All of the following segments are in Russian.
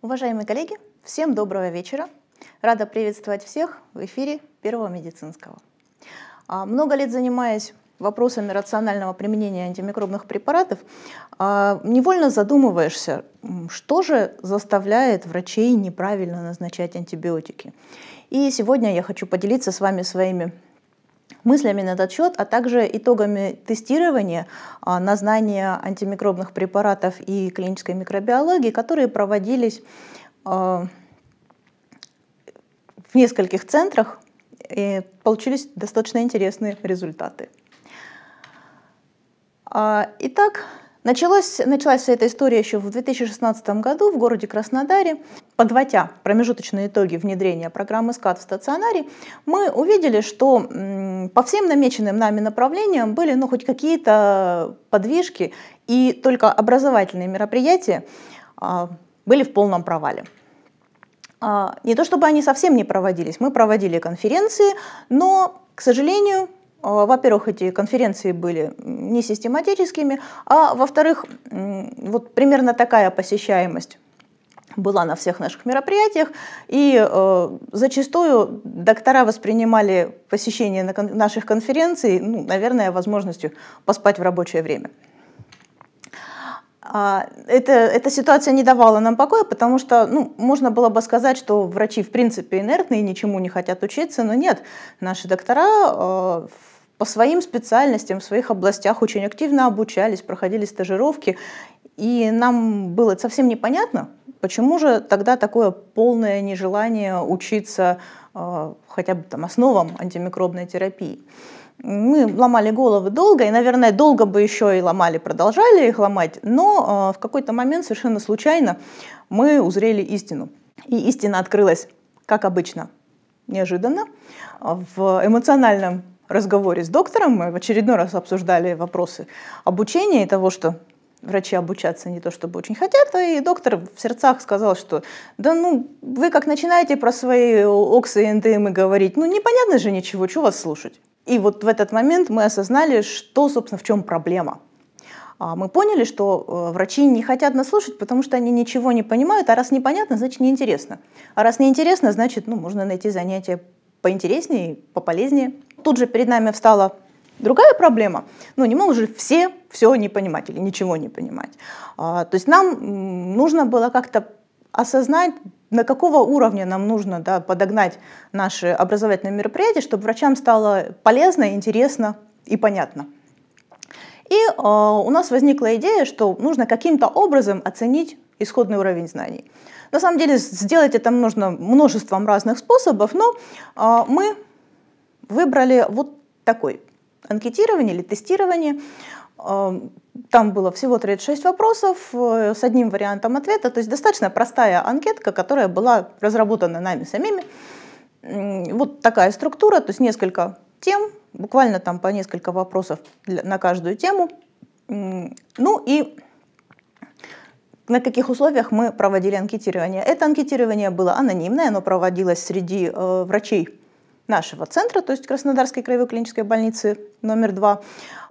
Уважаемые коллеги, всем доброго вечера. Рада приветствовать всех в эфире Первого медицинского. А, много лет занимаясь вопросами рационального применения антимикробных препаратов, а, невольно задумываешься, что же заставляет врачей неправильно назначать антибиотики. И сегодня я хочу поделиться с вами своими мыслями на этот счет, а также итогами тестирования а, на знание антимикробных препаратов и клинической микробиологии, которые проводились а, в нескольких центрах, и получились достаточно интересные результаты. А, итак, Началось, началась вся эта история еще в 2016 году в городе Краснодаре. Подводя промежуточные итоги внедрения программы СКАД в стационаре, мы увидели, что по всем намеченным нами направлениям были ну, хоть какие-то подвижки, и только образовательные мероприятия а, были в полном провале. А, не то чтобы они совсем не проводились, мы проводили конференции, но, к сожалению, а, во-первых, эти конференции были не систематическими, а во-вторых, вот примерно такая посещаемость была на всех наших мероприятиях, и э, зачастую доктора воспринимали посещение на кон- наших конференций, ну, наверное, возможностью поспать в рабочее время. А, это, эта ситуация не давала нам покоя, потому что ну, можно было бы сказать, что врачи в принципе инертные, ничему не хотят учиться, но нет, наши доктора э, по своим специальностям, в своих областях очень активно обучались, проходили стажировки, и нам было совсем непонятно, почему же тогда такое полное нежелание учиться э, хотя бы там, основам антимикробной терапии. Мы ломали головы долго, и, наверное, долго бы еще и ломали, продолжали их ломать, но э, в какой-то момент совершенно случайно мы узрели истину. И истина открылась, как обычно, неожиданно, в эмоциональном разговоре с доктором. Мы в очередной раз обсуждали вопросы обучения и того, что врачи обучаться не то чтобы очень хотят, и доктор в сердцах сказал, что да ну вы как начинаете про свои оксы и НДМ говорить, ну непонятно же ничего, чего вас слушать. И вот в этот момент мы осознали, что, собственно, в чем проблема. А, мы поняли, что э, врачи не хотят нас слушать, потому что они ничего не понимают, а раз непонятно, значит неинтересно. А раз неинтересно, значит, ну, можно найти занятия поинтереснее, пополезнее. Тут же перед нами встала Другая проблема, ну не могут же все все не понимать или ничего не понимать. А, то есть нам нужно было как-то осознать, на какого уровня нам нужно да, подогнать наши образовательные мероприятия, чтобы врачам стало полезно, интересно и понятно. И э, у нас возникла идея, что нужно каким-то образом оценить исходный уровень знаний. На самом деле сделать это можно множеством разных способов, но э, мы выбрали вот такой анкетирование или тестирование. Там было всего 36 вопросов э, с одним вариантом ответа, то есть достаточно простая анкетка, которая была разработана нами самими. Вот такая структура, то есть несколько тем, буквально там по несколько вопросов на каждую тему. Ну и на каких условиях мы проводили анкетирование. Это анкетирование было анонимное, оно проводилось среди э, врачей нашего центра, то есть Краснодарской краевой клинической больницы номер два.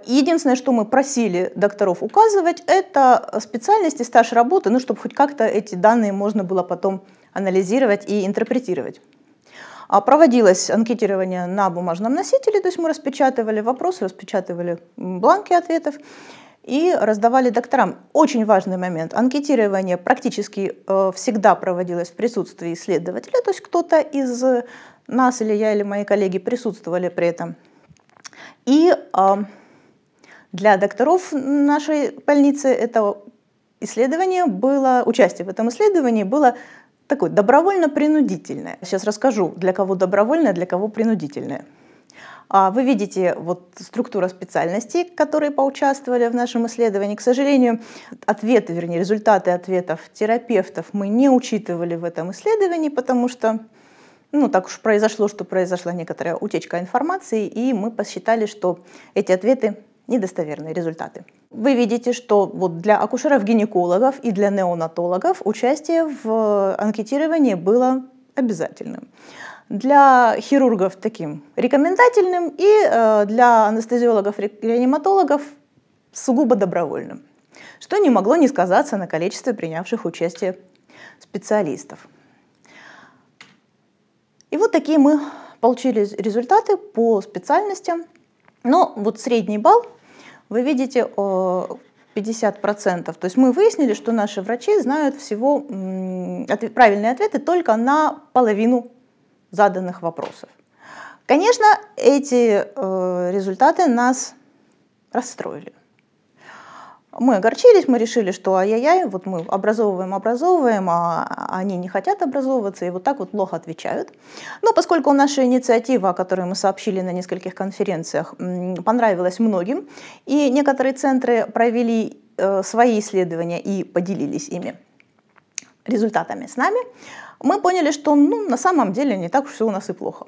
Единственное, что мы просили докторов указывать, это специальности, стаж работы, ну, чтобы хоть как-то эти данные можно было потом анализировать и интерпретировать. А проводилось анкетирование на бумажном носителе, то есть мы распечатывали вопросы, распечатывали бланки ответов и раздавали докторам. Очень важный момент. Анкетирование практически э, всегда проводилось в присутствии исследователя, то есть кто-то из нас или я, или мои коллеги присутствовали при этом. И а, для докторов нашей больницы это исследование было, участие в этом исследовании было такое добровольно-принудительное. Сейчас расскажу, для кого добровольное, для кого принудительное. А Вы видите вот структура специальностей, которые поучаствовали в нашем исследовании. К сожалению, ответы, вернее, результаты ответов терапевтов мы не учитывали в этом исследовании, потому что ну, так уж произошло, что произошла некоторая утечка информации, и мы посчитали, что эти ответы недостоверные результаты. Вы видите, что вот для акушеров-гинекологов и для неонатологов участие в э, анкетировании было обязательным. Для хирургов таким рекомендательным и э, для анестезиологов-реаниматологов сугубо добровольным, что не могло не сказаться на количестве принявших участие специалистов. И вот такие мы получили результаты по специальностям. Но вот средний балл, вы видите, 50%. То есть мы выяснили, что наши врачи знают всего правильные ответы только на половину заданных вопросов. Конечно, эти э, результаты нас расстроили мы огорчились, мы решили, что ай-яй-яй, вот мы образовываем, образовываем, а они не хотят образовываться, и вот так вот плохо отвечают. Но поскольку наша инициатива, о которой мы сообщили на нескольких конференциях, понравилась многим, и некоторые центры провели э, свои исследования и поделились ими результатами с нами, мы поняли, что ну, на самом деле не так уж все у нас и плохо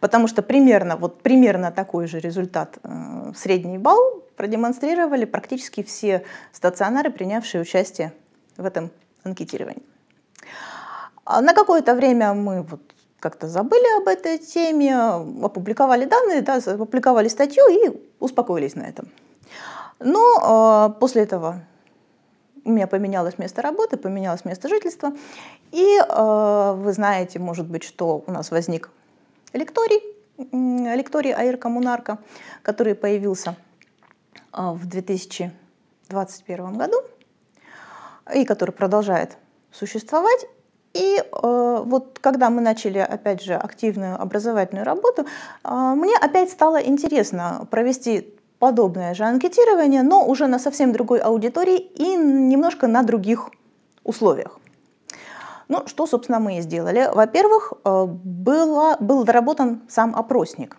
потому что примерно, вот примерно такой же результат, э, средний балл продемонстрировали практически все стационары, принявшие участие в этом анкетировании. А на какое-то время мы вот как-то забыли об этой теме, опубликовали данные, да, опубликовали статью и успокоились на этом. Но э, после этого у меня поменялось место работы, поменялось место жительства, и э, вы знаете, может быть, что у нас возник лекторий, лекторий Аир Коммунарка, который появился а, в 2021 году и который продолжает существовать. И э, вот когда мы начали, опять же, активную образовательную работу, э, мне опять стало интересно провести подобное же анкетирование, но уже на совсем другой аудитории и немножко на других условиях. Ну, что, собственно, мы и сделали. Во-первых, было, был доработан сам опросник.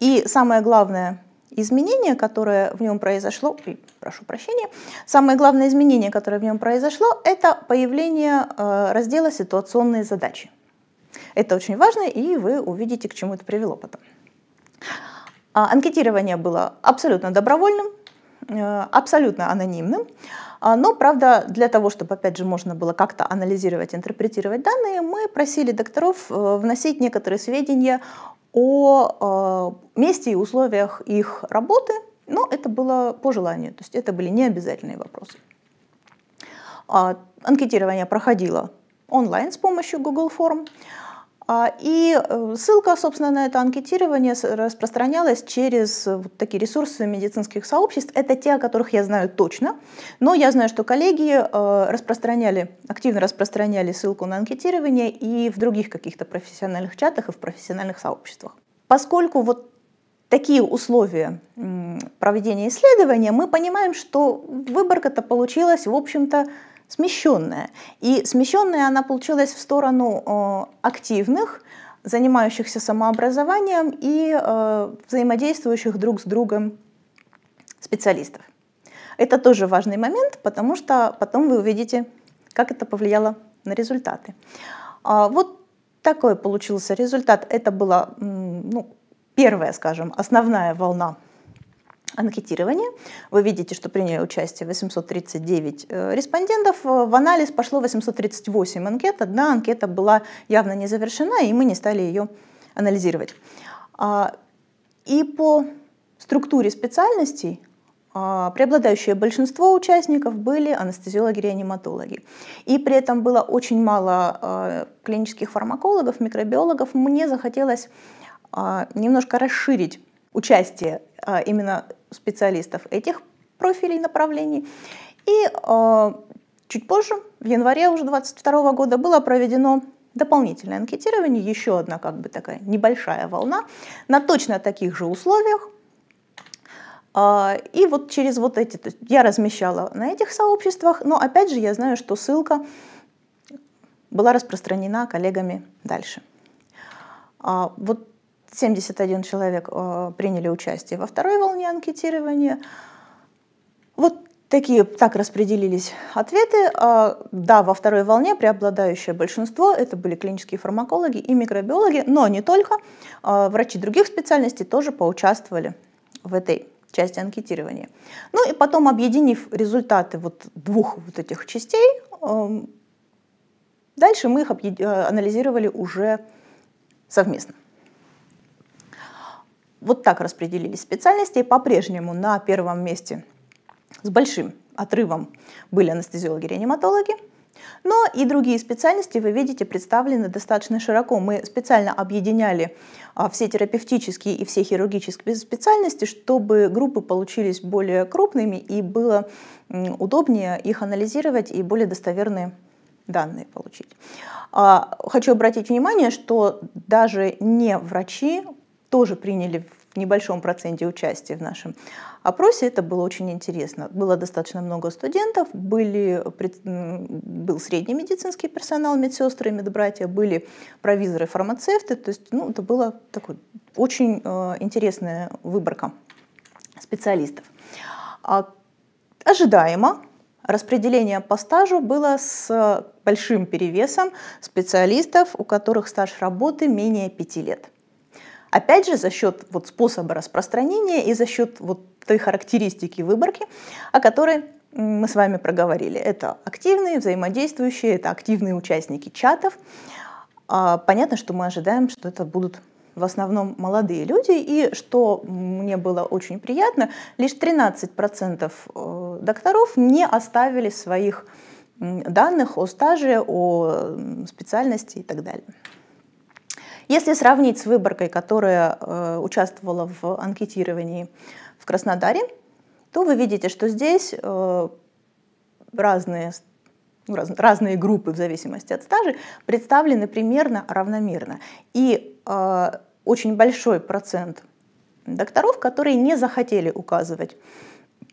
И самое главное, изменение, которое в нем произошло, и, прошу прощения, самое главное изменение, которое в нем произошло, это появление э, раздела «Ситуационные задачи». Это очень важно, и вы увидите, к чему это привело потом. А, анкетирование было абсолютно добровольным, э, абсолютно анонимным. А, но, правда, для того, чтобы, опять же, можно было как-то анализировать, интерпретировать данные, мы просили докторов э, вносить некоторые сведения о а, месте и условиях их работы, но это было по желанию, то есть это были необязательные вопросы. А, анкетирование проходило онлайн с помощью Google Form. А, и э, ссылка, собственно, на это анкетирование распространялась через вот такие ресурсы медицинских сообществ. Это те, о которых я знаю точно, но я знаю, что коллеги э, распространяли, активно распространяли ссылку на анкетирование и в других каких-то профессиональных чатах и в профессиональных сообществах. Поскольку вот такие условия проведения исследования, мы понимаем, что выборка-то получилась, в общем-то, смещенная. И смещенная она получилась в сторону э, активных, занимающихся самообразованием и э, взаимодействующих друг с другом специалистов. Это тоже важный момент, потому что потом вы увидите, как это повлияло на результаты. А, вот такой получился результат. Это была ну, первая, скажем, основная волна анкетирование. Вы видите, что приняли участие 839 э, респондентов. Э, в анализ пошло 838 анкет. Одна анкета была явно не завершена, и мы не стали ее анализировать. А, и по структуре специальностей а, преобладающее большинство участников были анестезиологи-реаниматологи. И при этом было очень мало а, клинических фармакологов, микробиологов. Мне захотелось немножко расширить участие именно специалистов этих профилей, направлений. И э, чуть позже, в январе уже 2022 года, было проведено дополнительное анкетирование, еще одна как бы такая небольшая волна, на точно таких же условиях. Э, и вот через вот эти, то есть я размещала на этих сообществах, но опять же я знаю, что ссылка была распространена коллегами дальше. А, вот 71 человек э, приняли участие во второй волне анкетирования. Вот такие так распределились ответы. А, да, во второй волне преобладающее большинство это были клинические фармакологи и микробиологи, но не только. А, врачи других специальностей тоже поучаствовали в этой части анкетирования. Ну и потом, объединив результаты вот двух вот этих частей, эм, дальше мы их э, анализировали уже совместно. Вот так распределились специальности, и по-прежнему на первом месте с большим отрывом были анестезиологи-реаниматологи, но и другие специальности, вы видите, представлены достаточно широко. Мы специально объединяли а, все терапевтические и все хирургические специальности, чтобы группы получились более крупными и было удобнее их анализировать и более достоверные данные получить. А, хочу обратить внимание, что даже не врачи тоже приняли в небольшом проценте участие в нашем опросе. Это было очень интересно. Было достаточно много студентов, были, был средний медицинский персонал, медсестры, медбратья, были провизоры, фармацевты. То есть ну, это была такой очень э, интересная выборка специалистов. А ожидаемо распределение по стажу было с большим перевесом специалистов, у которых стаж работы менее пяти лет. Опять же, за счет вот способа распространения и за счет вот той характеристики выборки, о которой мы с вами проговорили. Это активные, взаимодействующие, это активные участники чатов. А, понятно, что мы ожидаем, что это будут в основном молодые люди, и что мне было очень приятно, лишь 13% э, докторов не оставили своих данных о стаже, о специальности и так далее. Если сравнить с выборкой, которая э, участвовала в анкетировании в Краснодаре, то вы видите, что здесь э, разные, ну, раз, разные группы в зависимости от стажи представлены примерно равномерно. И э, очень большой процент докторов, которые не захотели указывать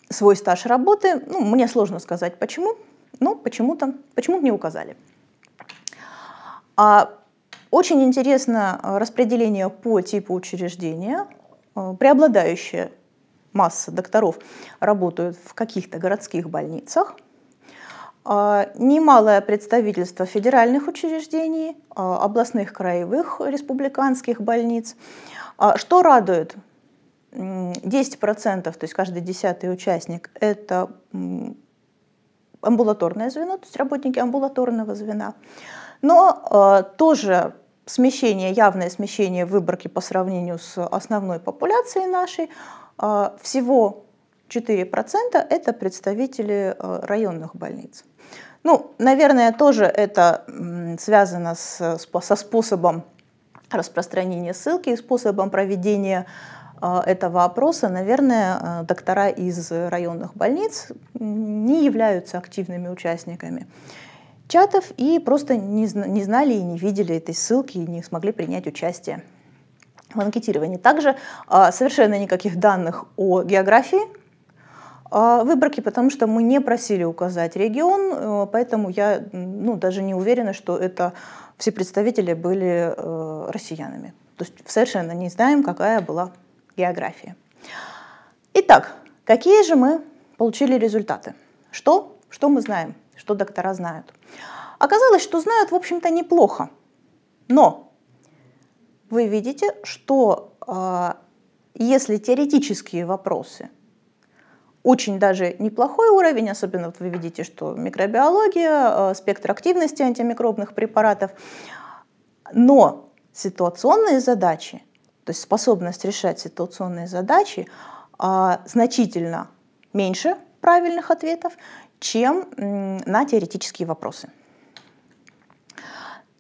свой стаж работы. Ну, мне сложно сказать почему, но почему-то почему не указали. А очень интересно э, распределение по типу учреждения. Э, преобладающая масса докторов работают в каких-то городских больницах. Э, немалое представительство федеральных учреждений, областных, краевых, республиканских больниц. Что радует? 10%, то есть каждый десятый участник, это амбулаторное звено, то есть работники амбулаторного звена. Но э, тоже смещение, явное смещение выборки по сравнению с основной популяцией нашей. А, всего 4% это представители а, районных больниц. Ну, наверное, тоже это связано с, со способом распространения ссылки и способом проведения а, этого опроса, наверное, доктора из районных больниц не являются активными участниками чатов и просто не, не знали и не видели этой ссылки и не смогли принять участие в анкетировании. Также а, совершенно никаких данных о географии а, выборки, потому что мы не просили указать регион, а, поэтому я ну, даже не уверена, что это все представители были э, россиянами. То есть совершенно не знаем, какая была география. Итак, какие же мы получили результаты? Что? Что мы знаем? Что доктора знают? Оказалось, что знают, в общем-то, неплохо. Но вы видите, что э, если теоретические вопросы очень даже неплохой уровень, особенно вот вы видите, что микробиология, э, спектр активности антимикробных препаратов, но ситуационные задачи, то есть способность решать ситуационные задачи, э, значительно меньше правильных ответов, чем на теоретические вопросы.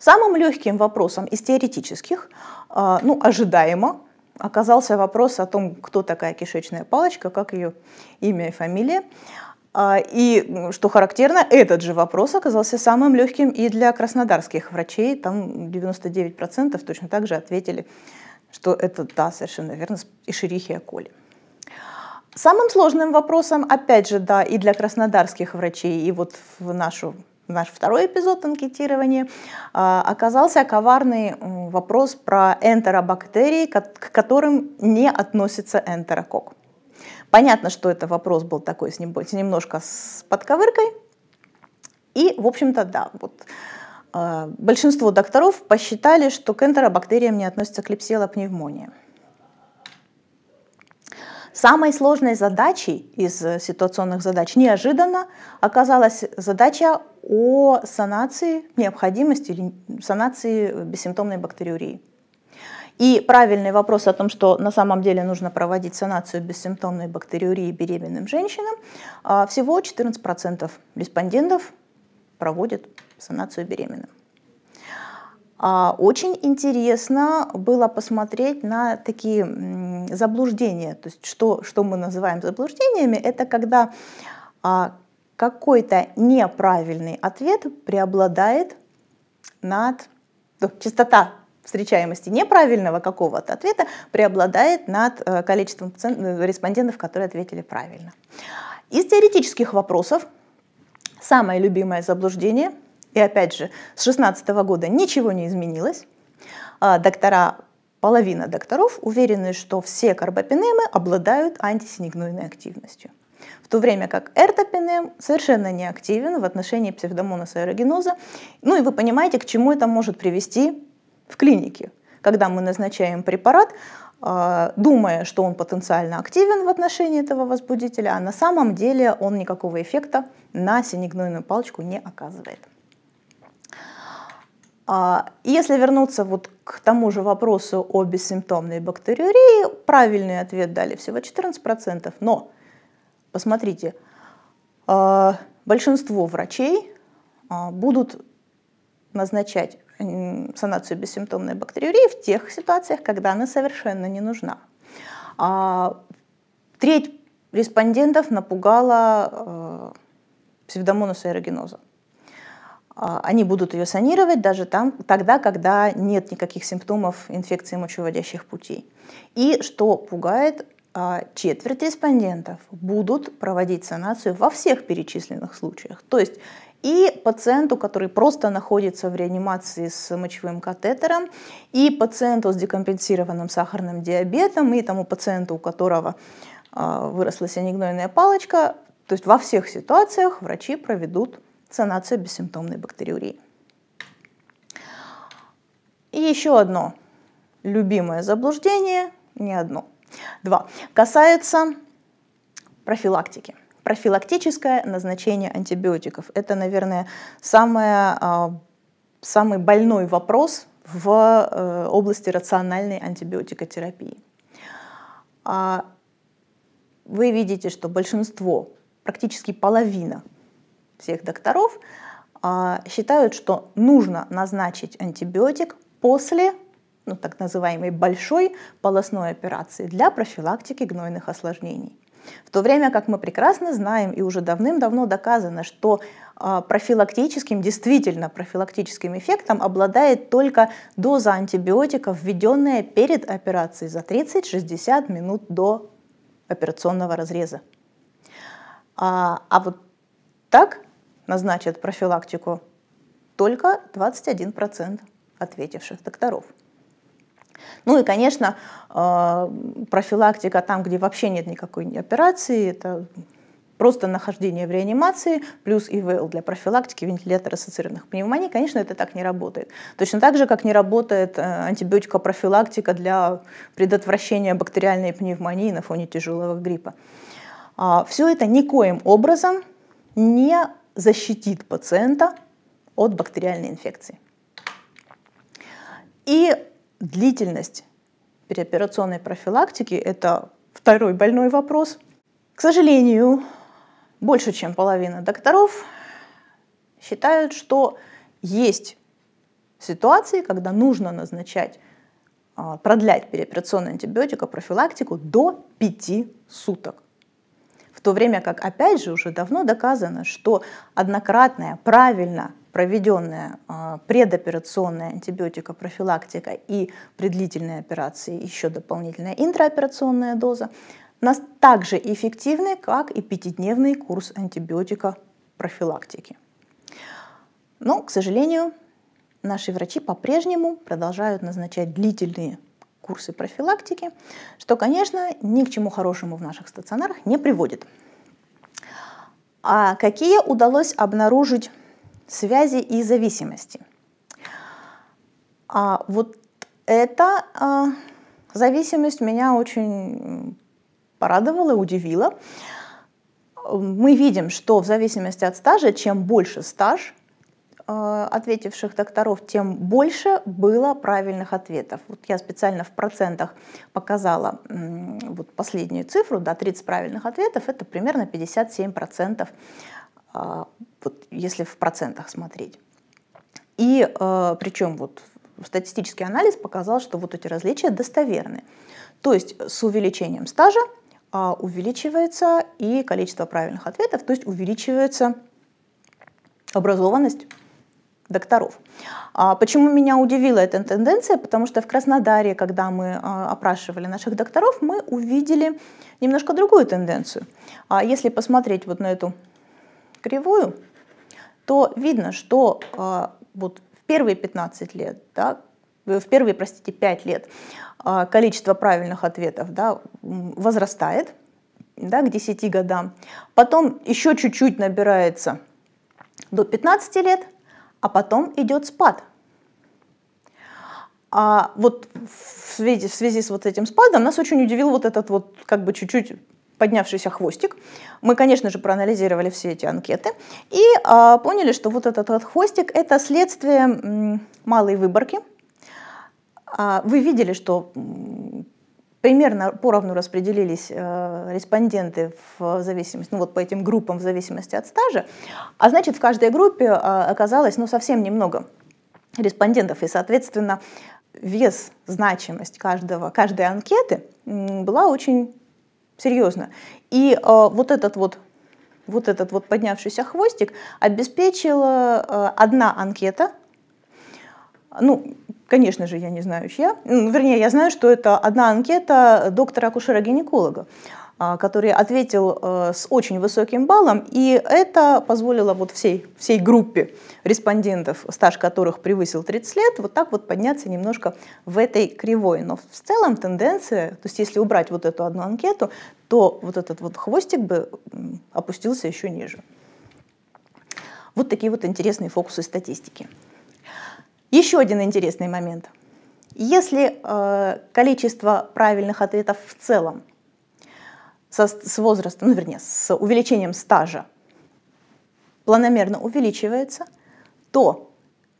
Самым легким вопросом из теоретических, а, ну, ожидаемо, оказался вопрос о том, кто такая кишечная палочка, как ее имя и фамилия. А, и, что характерно, этот же вопрос оказался самым легким и для краснодарских врачей. Там 99% точно так же ответили, что это, да, совершенно верно, Ишерихия коли. Самым сложным вопросом, опять же, да, и для краснодарских врачей, и вот в нашу наш второй эпизод анкетирования, а, оказался коварный вопрос про энтеробактерии, к которым не относится энтерокок. Понятно, что это вопрос был такой с немножко с подковыркой. И, в общем-то, да, вот а, большинство докторов посчитали, что к энтеробактериям не относится клепсила пневмония. Самой сложной задачей из э, ситуационных задач неожиданно оказалась задача о санации необходимости или санации бессимптомной бактериурии. И правильный вопрос о том, что на самом деле нужно проводить санацию бессимптомной бактериурии беременным женщинам, а, всего 14% респондентов проводят санацию беременным. А, очень интересно было посмотреть на такие заблуждения. То есть что, что мы называем заблуждениями, это когда а, какой-то неправильный ответ преобладает над... Ну, частота встречаемости неправильного какого-то ответа преобладает над э, количеством э, респондентов, которые ответили правильно. Из теоретических вопросов самое любимое заблуждение – и опять же, с 2016 года ничего не изменилось. А, доктора, половина докторов уверены, что все карбапенемы обладают антисинегнойной активностью. В то время как эртопенем совершенно не активен в отношении псевдомонаса аэрогеноза. Ну и вы понимаете, к чему это может привести в клинике. Когда мы назначаем препарат, а, думая, что он потенциально активен в отношении этого возбудителя, а на самом деле он никакого эффекта на синегнойную палочку не оказывает. А, если вернуться вот к тому же вопросу о бессимптомной бактериурии, правильный ответ дали всего 14%, но посмотрите, а, большинство врачей а, будут назначать санацию бессимптомной бактериурии в тех ситуациях, когда она совершенно не нужна. Треть респондентов напугала псевдомонус аэрогеноза. А, они будут ее санировать даже там, тогда, когда нет никаких симптомов инфекции мочевыводящих путей. И что пугает, а, четверть респондентов будут проводить санацию во всех перечисленных случаях. То есть и пациенту, который просто находится в реанимации с мочевым катетером, и пациенту с декомпенсированным сахарным диабетом, и тому пациенту, у которого а, выросла синегнойная палочка, то есть во всех ситуациях врачи проведут санация бессимптомной бактериурии. И еще одно любимое заблуждение, не одно, два, касается профилактики. Профилактическое назначение антибиотиков. Это, наверное, самое, а, самый больной вопрос в э, области рациональной антибиотикотерапии. А, вы видите, что большинство, практически половина всех докторов, а, считают, что нужно назначить антибиотик после ну, так называемой большой полостной операции для профилактики гнойных осложнений. В то время как мы прекрасно знаем и уже давным-давно доказано, что а, профилактическим, действительно профилактическим эффектом обладает только доза антибиотика, введенная перед операцией за 30-60 минут до операционного разреза. А, а вот так назначат профилактику только 21% ответивших докторов. Ну и, конечно, э, профилактика там, где вообще нет никакой операции, это просто нахождение в реанимации плюс ИВЛ для профилактики вентилятор-ассоциированных пневмоний, конечно, это так не работает. Точно так же, как не работает э, антибиотикопрофилактика для предотвращения бактериальной пневмонии на фоне тяжелого гриппа. А, Все это никоим образом не защитит пациента от бактериальной инфекции. И длительность переоперационной профилактики – это второй больной вопрос. К сожалению, больше чем половина докторов считают, что есть ситуации, когда нужно назначать, а, продлять переоперационный антибиотика профилактику до 5 суток. В то время как, опять же, уже давно доказано, что однократная, правильно проведенная а, предоперационная антибиотико-профилактика и при длительной операции еще дополнительная интраоперационная доза нас также эффективны, как и пятидневный курс антибиотика профилактики. Но, к сожалению, наши врачи по-прежнему продолжают назначать длительные курсы профилактики, что, конечно, ни к чему хорошему в наших стационарах не приводит. А какие удалось обнаружить связи и зависимости? А вот эта а, зависимость меня очень порадовала, удивила. Мы видим, что в зависимости от стажа, чем больше стаж, Э, ответивших докторов, тем больше было правильных ответов. Вот я специально в процентах показала вот последнюю цифру, да, 30 правильных ответов, это примерно 57%, процентов а, вот если в процентах смотреть. И э, причем вот статистический анализ показал, что вот эти различия достоверны. То есть с увеличением стажа а, увеличивается и количество правильных ответов, то есть увеличивается образованность докторов. А почему меня удивила эта тенденция? Потому что в Краснодаре, когда мы а, опрашивали наших докторов, мы увидели немножко другую тенденцию. А Если посмотреть вот на эту кривую, то видно, что а, вот в первые 15 лет, да, э, в первые, простите, 5 лет количество правильных ответов да, возрастает да, к 10 годам. Потом еще чуть-чуть набирается до 15 лет – а потом идет спад. А вот в связи, в связи с вот этим спадом нас очень удивил вот этот вот как бы чуть-чуть поднявшийся хвостик. Мы, конечно же, проанализировали все эти анкеты и а, поняли, что вот этот вот хвостик – это следствие м, малой выборки. А, вы видели, что примерно поровну распределились э, респонденты в зависимости, ну вот по этим группам в зависимости от стажа, а значит в каждой группе э, оказалось ну совсем немного респондентов, и соответственно вес, значимость каждого, каждой анкеты э, была очень серьезна. И э, вот этот вот вот этот вот поднявшийся хвостик обеспечила э, одна анкета, ну, конечно же, я не знаю, чья. Вернее, я знаю, что это одна анкета доктора-акушера-гинеколога а, который ответил э, с очень высоким баллом, и это позволило вот всей, всей группе респондентов, стаж которых превысил 30 лет, вот так вот подняться немножко в этой кривой. Но в целом тенденция, то есть если убрать вот эту одну анкету, то вот этот вот хвостик бы опустился еще ниже. Вот такие вот интересные фокусы статистики. Еще один интересный момент. Если э, количество правильных ответов в целом со, с возрастом, ну вернее, с увеличением стажа планомерно увеличивается, то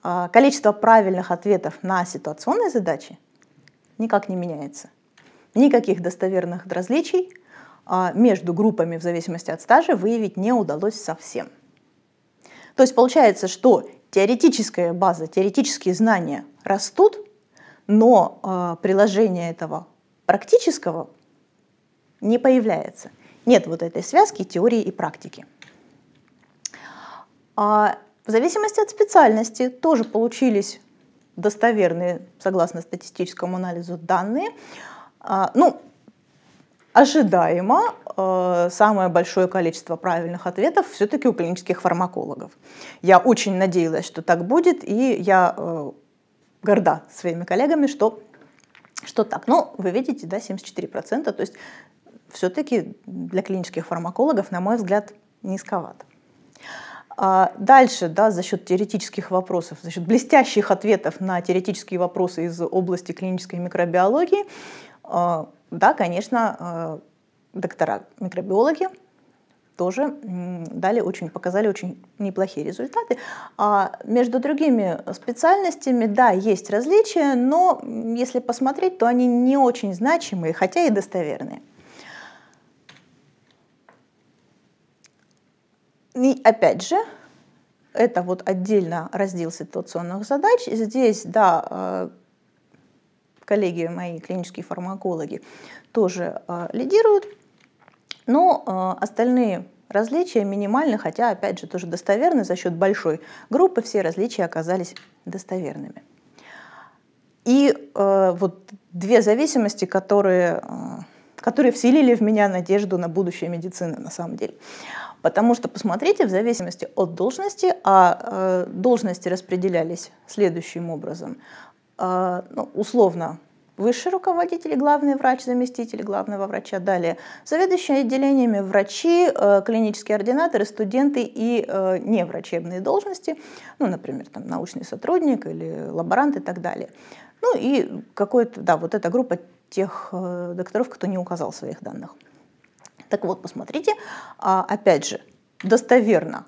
э, количество правильных ответов на ситуационные задачи никак не меняется. Никаких достоверных различий э, между группами в зависимости от стажа выявить не удалось совсем. То есть получается, что теоретическая база, теоретические знания растут, но э, приложение этого практического не появляется. Нет вот этой связки теории и практики. А в зависимости от специальности тоже получились достоверные, согласно статистическому анализу, данные. А, ну, ожидаемо э, самое большое количество правильных ответов все-таки у клинических фармакологов. Я очень надеялась, что так будет, и я э, горда своими коллегами, что, что так. Но вы видите, да, 74%, то есть все-таки для клинических фармакологов, на мой взгляд, низковато. А дальше, да, за счет теоретических вопросов, за счет блестящих ответов на теоретические вопросы из области клинической микробиологии, э, да, конечно, э, доктора микробиологи тоже дали очень, показали очень неплохие результаты. А между другими специальностями, да, есть различия, но если посмотреть, то они не очень значимые, хотя и достоверные. И опять же, это вот отдельно раздел ситуационных задач. Здесь, да, э, коллеги мои, клинические фармакологи, тоже а, лидируют. Но а, остальные различия минимальны, хотя, опять же, тоже достоверны за счет большой группы, все различия оказались достоверными. И э, вот две зависимости, которые, э, которые вселили в меня надежду на будущее медицины на самом деле. Потому что, посмотрите, в зависимости от должности, а э, должности распределялись следующим образом. А, ну, условно высший руководитель, главный врач, заместитель главного врача, далее заведующие отделениями врачи, э, клинические ординаторы, студенты и э, неврачебные должности, ну, например, там, научный сотрудник или лаборант и так далее. Ну и какой-то, да, вот эта группа тех э, докторов, кто не указал своих данных. Так вот, посмотрите, а, опять же, достоверно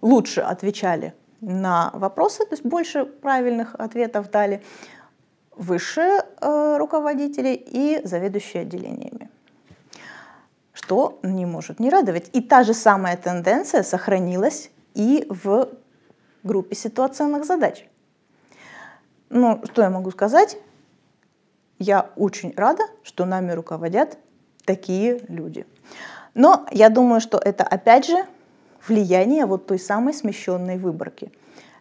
лучше отвечали на вопросы, то есть больше правильных ответов дали высшие э, руководители и заведующие отделениями, что не может не радовать. И та же самая тенденция сохранилась и в группе ситуационных задач. Ну, что я могу сказать? Я очень рада, что нами руководят такие люди. Но я думаю, что это опять же влияние вот той самой смещенной выборки.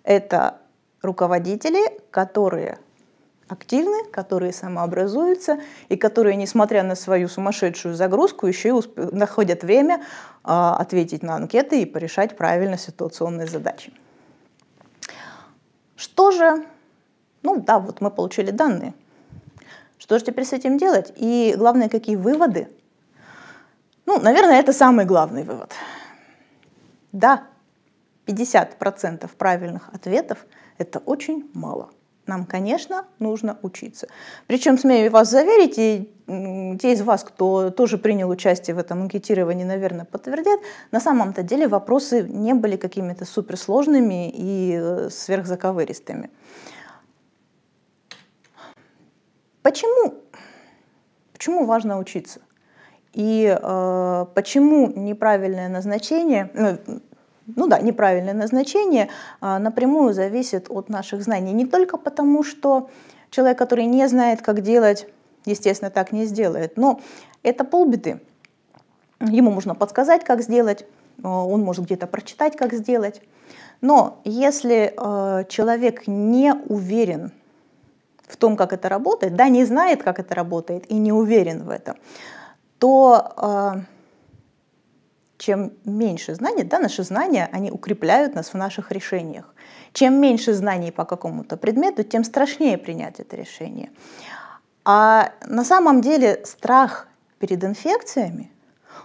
Это руководители, которые активны, которые самообразуются и которые, несмотря на свою сумасшедшую загрузку, еще и усп- находят время э, ответить на анкеты и порешать правильно ситуационные задачи. Что же, ну да, вот мы получили данные. Что же теперь с этим делать? И главное, какие выводы? Ну, наверное, это самый главный вывод – да, 50% правильных ответов – это очень мало. Нам, конечно, нужно учиться. Причем, смею вас заверить, и те из вас, кто тоже принял участие в этом анкетировании, наверное, подтвердят, на самом-то деле вопросы не были какими-то суперсложными и э, сверхзаковыристыми. Почему? Почему важно учиться? И э, почему неправильное назначение, ну, ну да, неправильное назначение э, напрямую зависит от наших знаний. Не только потому, что человек, который не знает, как делать, естественно, так не сделает, но это полбеды. Ему можно подсказать, как сделать, а, он может где-то прочитать, как сделать. Но если э, человек не уверен в том, как это работает, да, не знает, как это работает и не уверен в этом, то а, чем меньше знаний, да, наши знания, они укрепляют нас в наших решениях. Чем меньше знаний по какому-то предмету, тем страшнее принять это решение. А на самом деле страх перед инфекциями,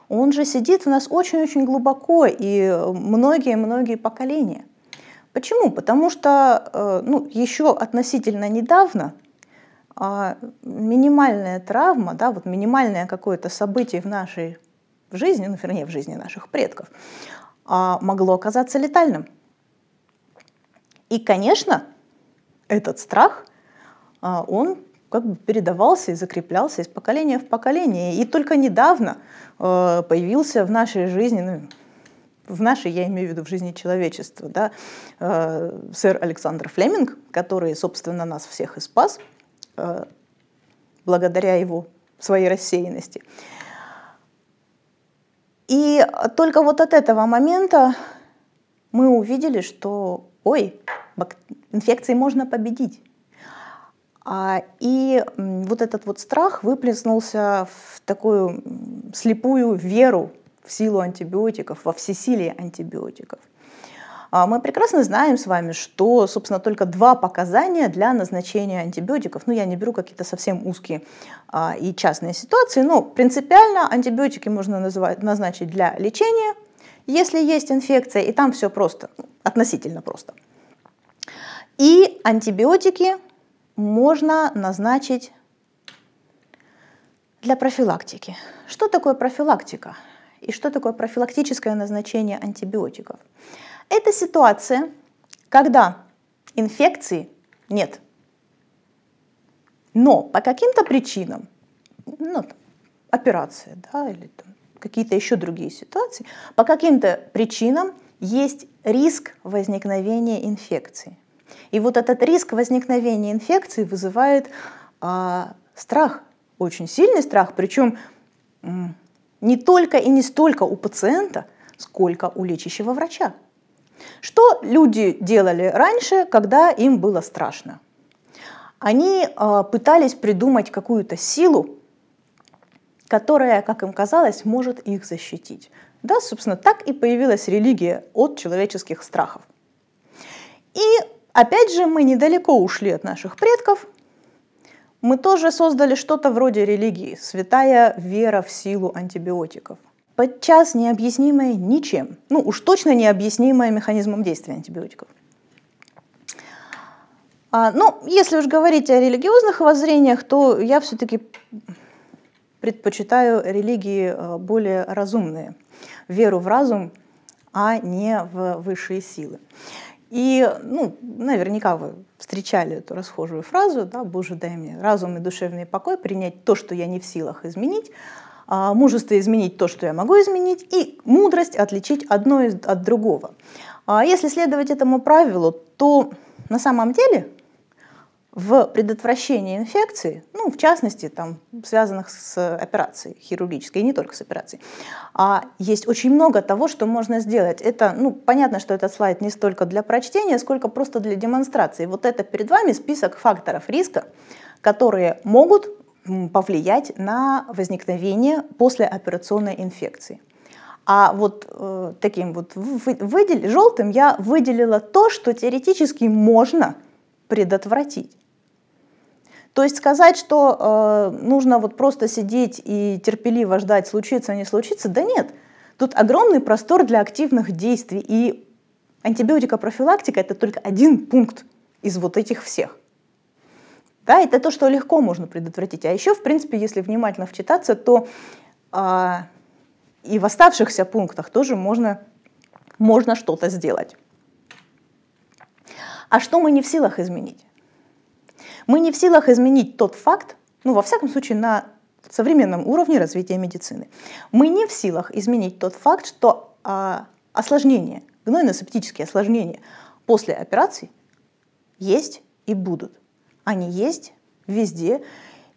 он же сидит у нас очень-очень глубоко и многие-многие поколения. Почему? Потому что э, ну, еще относительно недавно а, минимальная травма, да, вот минимальное какое-то событие в нашей жизни, ну, вернее, в жизни наших предков, а, могло оказаться летальным. И, конечно, этот страх, а, он как бы передавался и закреплялся из поколения в поколение. И только недавно появился в нашей жизни, ну, в нашей, я имею в виду в жизни человечества, да, сэр Александр Флеминг, который, собственно, нас всех и спас – Э, благодаря его своей рассеянности. И только вот от этого момента мы увидели, что, ой, инфекции можно победить. А, и вот этот вот страх выплеснулся в такую слепую веру в силу антибиотиков, во всесилие антибиотиков. А мы прекрасно знаем с вами, что, собственно, только два показания для назначения антибиотиков. Ну, я не беру какие-то совсем узкие а, и частные ситуации, но принципиально антибиотики можно называть, назначить для лечения, если есть инфекция, и там все просто, ну, относительно просто. И антибиотики можно назначить для профилактики. Что такое профилактика? И что такое профилактическое назначение антибиотиков? Это ситуация, когда инфекции нет. Но по каким-то причинам, ну, операция, да, или какие-то еще другие ситуации, по каким-то причинам есть риск возникновения инфекции. И вот этот риск возникновения инфекции вызывает э, страх, очень сильный страх, причем э, не только и не столько у пациента, сколько у лечащего врача. Что люди делали раньше, когда им было страшно? Они а, пытались придумать какую-то силу, которая, как им казалось, может их защитить. Да, собственно, так и появилась религия от человеческих страхов. И опять же, мы недалеко ушли от наших предков. Мы тоже создали что-то вроде религии, святая вера в силу антибиотиков – подчас необъяснимое ничем. Ну, уж точно необъяснимое механизмом действия антибиотиков. А, ну, если уж говорить о религиозных воззрениях, то я все-таки предпочитаю религии э, более разумные, веру в разум, а не в высшие силы. И, ну, наверняка вы встречали эту расхожую фразу, да, «Боже, дай мне разум и душевный покой, принять то, что я не в силах изменить, а, мужество изменить то, что я могу изменить, и мудрость отличить одно от другого. А если следовать этому правилу, то на самом деле в предотвращении инфекции, ну, в частности, там, связанных с операцией хирургической, и не только с операцией, а есть очень много того, что можно сделать. Это, ну, понятно, что этот слайд не столько для прочтения, сколько просто для демонстрации. Вот это перед вами список факторов риска, которые могут повлиять на возникновение послеоперационной инфекции. А вот э, таким вот выдел... желтым я выделила то, что теоретически можно предотвратить. То есть сказать, что э, нужно вот просто сидеть и терпеливо ждать, случится, не случится, да нет. Тут огромный простор для активных действий, и антибиотикопрофилактика – это только один пункт из вот этих всех. Да, это то, что легко можно предотвратить. А еще, в принципе, если внимательно вчитаться, то а, и в оставшихся пунктах тоже можно, можно что-то сделать. А что мы не в силах изменить? Мы не в силах изменить тот факт, ну, во всяком случае, на современном уровне развития медицины. Мы не в силах изменить тот факт, что а, осложнения, гнойно-септические осложнения после операции есть и будут. Они есть везде,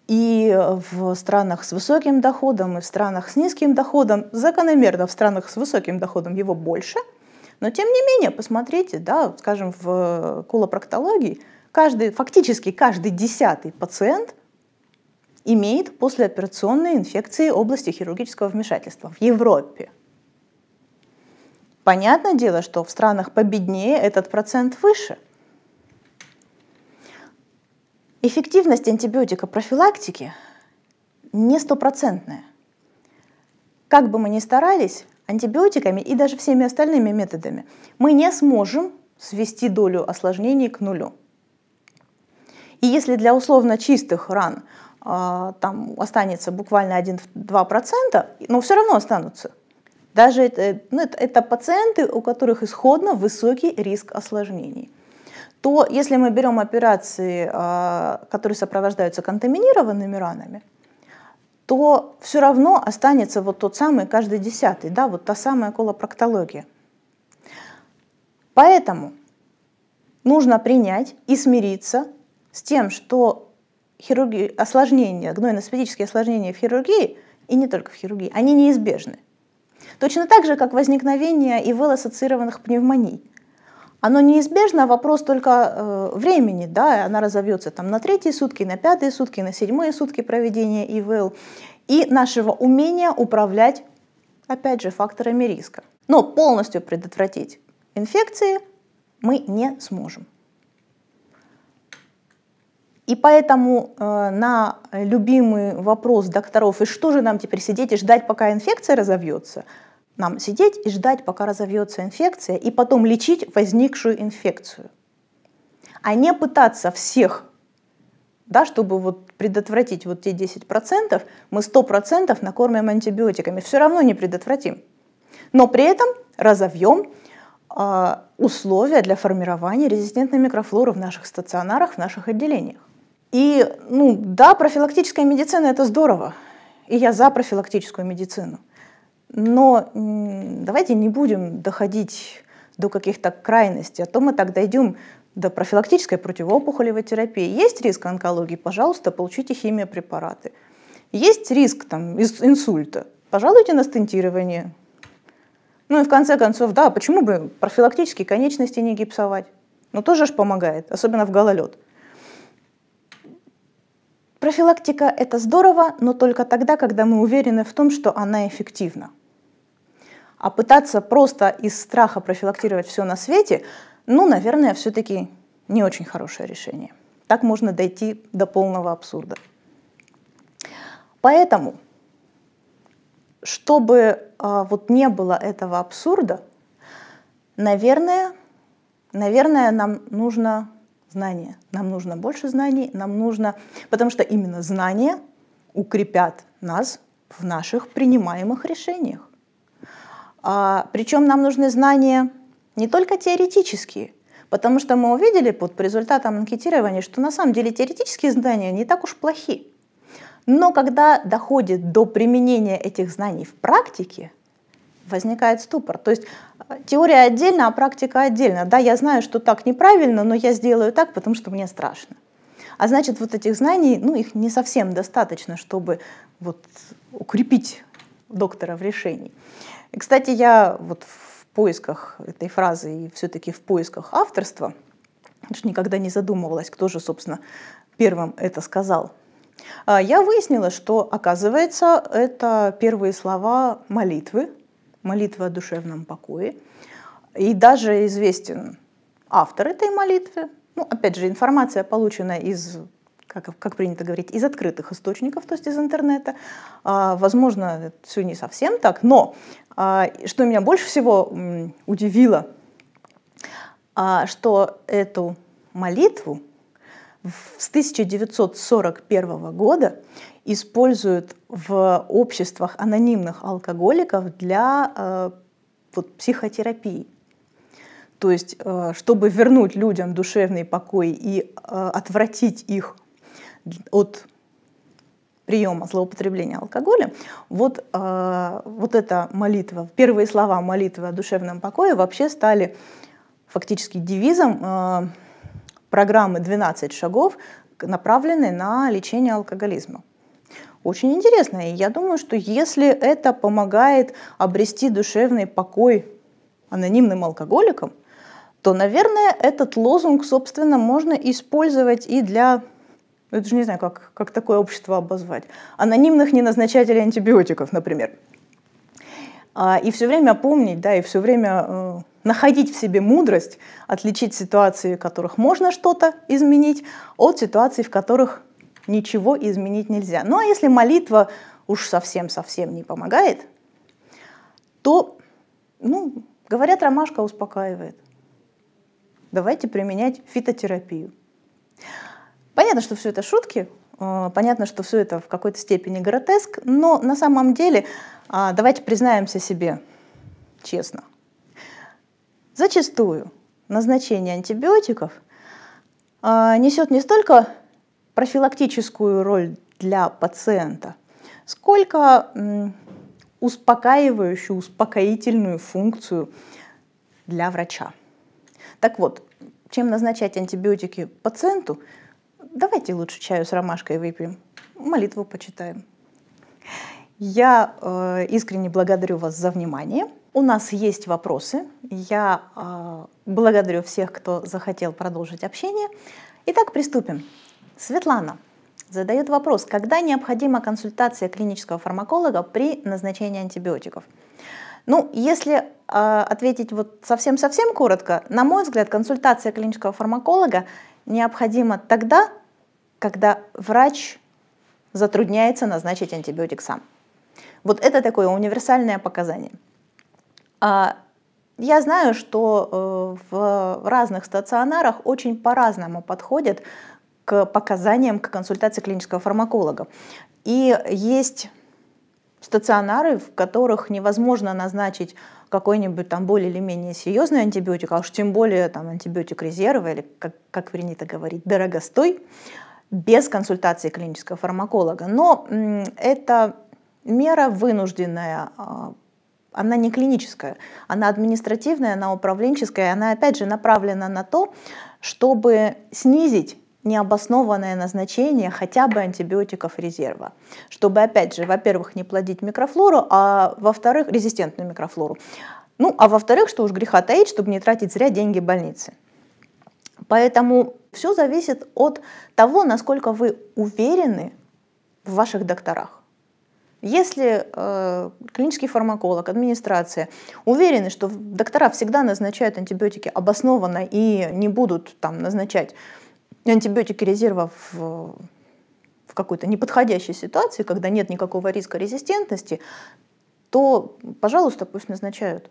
и в странах с высоким доходом, и в странах с низким доходом. Закономерно в странах с высоким доходом его больше. Но тем не менее, посмотрите, да, скажем, в колопроктологии каждый, фактически каждый десятый пациент имеет послеоперационные инфекции области хирургического вмешательства в Европе. Понятное дело, что в странах победнее этот процент выше. Эффективность антибиотика профилактики не стопроцентная. Как бы мы ни старались, антибиотиками и даже всеми остальными методами мы не сможем свести долю осложнений к нулю. И если для условно чистых ран а, там останется буквально 1-2%, но все равно останутся. Даже это, э, ну, это, это пациенты, у которых исходно высокий риск осложнений то если мы берем операции, а, которые сопровождаются контаминированными ранами, то все равно останется вот тот самый каждый десятый, да, вот та самая колопроктология. Поэтому нужно принять и смириться с тем, что хирурги... осложнения, гнойно-сферические осложнения в хирургии, и не только в хирургии, они неизбежны. Точно так же, как возникновение ИВЛ-ассоциированных пневмоний – оно неизбежно, а вопрос только э, времени, да, она разовьется там на третьи сутки, на пятые сутки, на седьмые сутки проведения ИВЛ и нашего умения управлять, опять же, факторами риска. Но полностью предотвратить инфекции мы не сможем. И поэтому э, на любимый вопрос докторов, и что же нам теперь сидеть и ждать, пока инфекция разовьется, нам сидеть и ждать, пока разовьется инфекция, и потом лечить возникшую инфекцию, а не пытаться всех, да, чтобы вот предотвратить вот те 10%, мы 100% накормим антибиотиками, все равно не предотвратим. Но при этом разовьем э, а, условия для формирования резистентной микрофлоры в наших стационарах, в наших отделениях. И, ну да, профилактическая медицина – это здорово, и я за профилактическую медицину – но давайте не будем доходить до каких-то крайностей, а то мы так дойдем до профилактической противоопухолевой терапии. Есть риск онкологии? Пожалуйста, получите химиопрепараты. Есть риск там, инсульта? Пожалуйте на стентирование. Ну и в конце концов, да, почему бы профилактические конечности не гипсовать? Но ну, тоже ж помогает, особенно в гололед. Профилактика – это здорово, но только тогда, когда мы уверены в том, что она эффективна. А пытаться просто из страха профилактировать все на свете, ну, наверное, все-таки не очень хорошее решение. Так можно дойти до полного абсурда. Поэтому, чтобы а, вот не было этого абсурда, наверное, наверное, нам нужно знание. Нам нужно больше знаний, нам нужно... Потому что именно знания укрепят нас в наших принимаемых решениях. А, причем нам нужны знания не только теоретические, потому что мы увидели под, по результатам анкетирования, что на самом деле теоретические знания не так уж плохи. Но когда доходит до применения этих знаний в практике, возникает ступор. То есть э, теория отдельно, а практика отдельно. Да, я знаю, что так неправильно, но я сделаю так, потому что мне страшно. А значит, вот этих знаний, ну, их не совсем достаточно, чтобы вот укрепить доктора в решении. И, кстати, я вот в поисках этой фразы и все-таки в поисках авторства, потому что никогда не задумывалась, кто же, собственно, первым это сказал. А, я выяснила, что, оказывается, это первые слова молитвы, молитва о душевном покое. И даже известен автор этой молитвы. Ну, опять же, информация, полученная из как, как принято говорить, из открытых источников, то есть из интернета. А, возможно, это все не совсем так, но а, что меня больше всего м, удивило, а, что эту молитву с 1941 года используют в обществах анонимных алкоголиков для э, вот, психотерапии. То есть, э, чтобы вернуть людям душевный покой и э, отвратить их от приема злоупотребления алкоголем, вот, э, вот эта молитва, первые слова молитвы о душевном покое вообще стали фактически девизом э, программы «12 шагов», направленной на лечение алкоголизма. Очень интересно, и я думаю, что если это помогает обрести душевный покой анонимным алкоголикам, то, наверное, этот лозунг, собственно, можно использовать и для это даже не знаю, как, как такое общество обозвать. Анонимных неназначателей антибиотиков, например. А, и все время помнить, да, и все время э, находить в себе мудрость, отличить ситуации, в которых можно что-то изменить, от ситуаций, в которых ничего изменить нельзя. Ну а если молитва уж совсем-совсем не помогает, то, ну, говорят, ромашка успокаивает. Давайте применять фитотерапию. Понятно, что все это шутки, э, понятно, что все это в какой-то степени гротеск, но на самом деле а, давайте признаемся себе честно. Зачастую назначение антибиотиков а, несет не столько профилактическую роль для пациента, сколько успокаивающую, успокоительную функцию для врача. Так вот, чем назначать антибиотики пациенту – давайте лучше чаю с ромашкой выпьем, молитву почитаем. Я э, искренне благодарю вас за внимание. У нас есть вопросы. Я э, благодарю всех, кто захотел продолжить общение. Итак, приступим. Светлана задает вопрос, когда необходима консультация клинического фармаколога при назначении антибиотиков? Ну, если э, ответить вот совсем-совсем коротко, на мой взгляд, консультация клинического фармаколога необходима тогда, когда врач затрудняется назначить антибиотик сам. Вот это такое универсальное показание. А, я знаю, что э, в разных стационарах очень по-разному подходят к показаниям к консультации клинического фармаколога. И есть стационары, в которых невозможно назначить какой-нибудь там более или менее серьезный антибиотик, а уж тем более там антибиотик резерва или, как, как принято говорить, дорогостой без консультации клинического фармаколога. Но эта мера вынужденная, а, она не клиническая, она административная, она управленческая, она опять же направлена на то, чтобы снизить необоснованное назначение хотя бы антибиотиков резерва, чтобы, опять же, во-первых, не плодить микрофлору, а во-вторых, резистентную микрофлору. Ну, а во-вторых, что уж греха таить, чтобы не тратить зря деньги больницы. Поэтому все зависит от того, насколько вы уверены в ваших докторах. Если э, клинический фармаколог, администрация уверены, что доктора всегда назначают антибиотики обоснованно и не будут там назначать антибиотики резерва в, в какой-то неподходящей ситуации, когда нет никакого риска резистентности, то, пожалуйста, пусть назначают.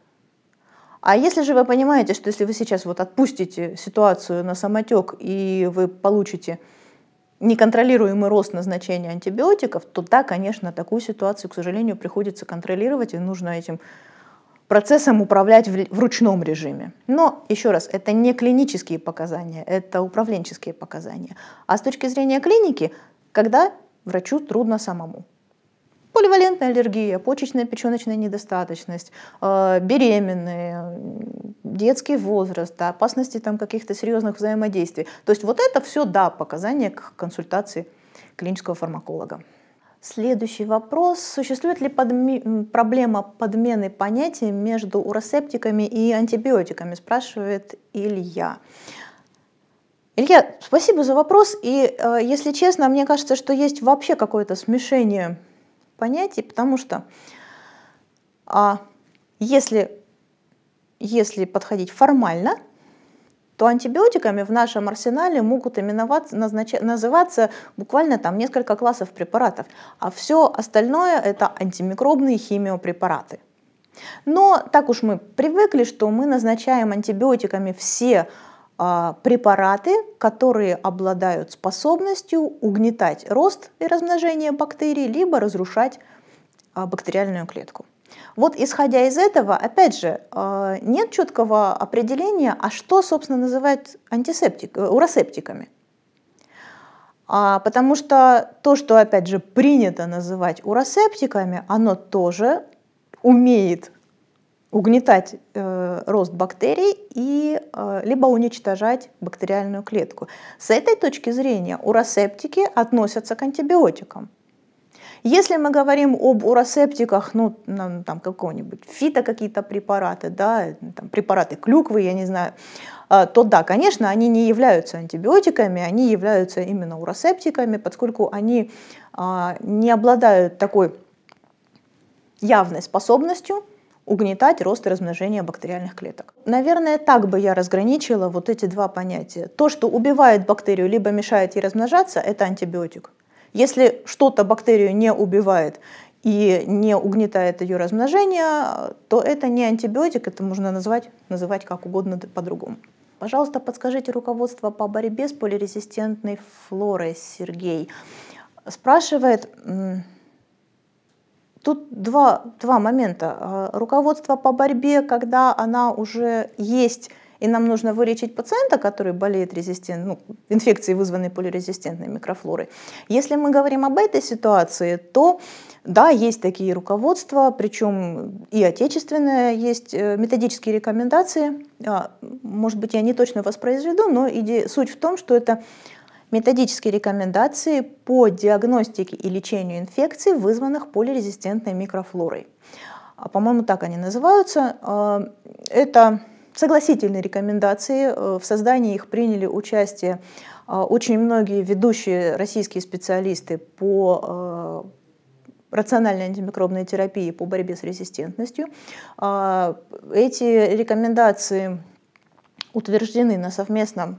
А если же вы понимаете, что если вы сейчас вот отпустите ситуацию на самотек и вы получите неконтролируемый рост назначения антибиотиков, то да, конечно, такую ситуацию, к сожалению, приходится контролировать, и нужно этим процессом управлять в, в ручном режиме. Но, еще раз, это не клинические показания, это управленческие показания. А с точки зрения клиники, когда врачу трудно самому. Поливалентная аллергия, почечная печеночная недостаточность, э, беременные, детский возраст, да, опасности там каких-то серьезных взаимодействий. То есть вот это все, да, показания к консультации клинического фармаколога. Следующий вопрос. Существует ли подми- проблема подмены понятий между уросептиками и антибиотиками, спрашивает Илья. Илья, спасибо за вопрос. И, э, если честно, мне кажется, что есть вообще какое-то смешение понятий, потому что а, если, если подходить формально, то антибиотиками в нашем арсенале могут именоваться, назначать называться буквально там несколько классов препаратов, а все остальное это антимикробные химиопрепараты. Но так уж мы привыкли, что мы назначаем антибиотиками все а, препараты, которые обладают способностью угнетать рост и размножение бактерий, либо разрушать а, бактериальную клетку. Вот исходя из этого, опять же, а, нет четкого определения, а что, собственно, называют антисептик, э, уросептиками. Потому что то, что, опять же, принято называть уросептиками, оно тоже умеет угнетать э, рост бактерий и э, либо уничтожать бактериальную клетку. С этой точки зрения уросептики относятся к антибиотикам. Если мы говорим об уросептиках, ну, там какого-нибудь фито какие-то препараты, да, там, препараты клюквы, я не знаю, э, то да, конечно, они не являются антибиотиками, они являются именно уросептиками, поскольку они э, не обладают такой явной способностью угнетать рост и размножение бактериальных клеток. Наверное, так бы я разграничила вот эти два понятия. То, что убивает бактерию, либо мешает ей размножаться, это антибиотик. Если что-то бактерию не убивает и не угнетает ее размножение, то это не антибиотик, это можно назвать, называть как угодно по-другому. Пожалуйста, подскажите руководство по борьбе с полирезистентной флорой, Сергей. Спрашивает, Тут два, два момента. А, руководство по борьбе, когда она уже есть, и нам нужно вылечить пациента, который болеет резистент, ну, инфекцией, вызванной полирезистентной микрофлорой. Если мы говорим об этой ситуации, то да, есть такие руководства, причем и отечественные, есть э, методические рекомендации. А, может быть, я не точно воспроизведу, но иде... суть в том, что это методические рекомендации по диагностике и лечению инфекций, вызванных полирезистентной микрофлорой. А, по-моему, так они называются. А, это согласительные рекомендации. Э, в создании их приняли участие а, очень многие ведущие российские специалисты по рациональной антимикробной терапии по борьбе с резистентностью. Эти рекомендации утверждены на совместном